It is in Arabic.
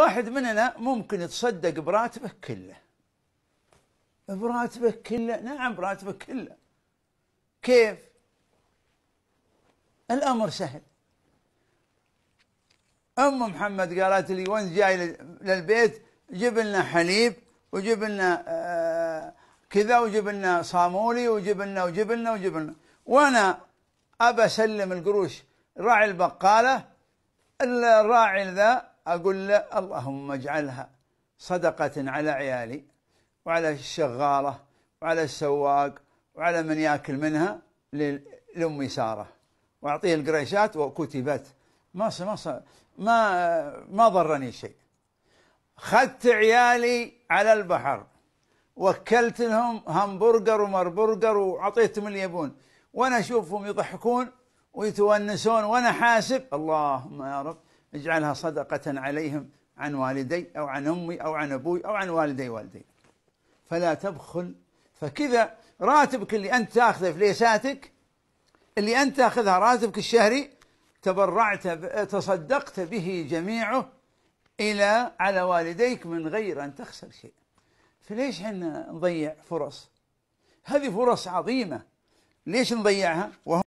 واحد مننا ممكن يتصدق براتبه كله براتبك كله نعم براتبك كله كيف الأمر سهل أم محمد قالت لي وانت جاي للبيت جيب لنا حليب وجيب لنا آه، كذا وجيب لنا صامولي وجيب لنا وجيب لنا وجيب لنا وأنا أبى أسلم القروش راعي البقالة الراعي ذا أقول له اللهم اجعلها صدقة على عيالي وعلى الشغالة وعلى السواق وعلى من ياكل منها لأمي سارة وأعطيه القريشات وكتبت ما ما ما ما ضرني شيء خدت عيالي على البحر وكلت لهم همبرجر ومربرجر وعطيتهم اللي يبون وانا اشوفهم يضحكون ويتونسون وانا حاسب اللهم يا رب اجعلها صدقة عليهم عن والدي أو عن أمي أو عن أبوي أو عن والدي والدي فلا تبخل فكذا راتبك اللي أنت تاخذه في ليساتك اللي أنت تاخذها راتبك الشهري تبرعت تصدقت به جميعه إلى على والديك من غير أن تخسر شيء فليش احنا نضيع فرص هذه فرص عظيمة ليش نضيعها وهم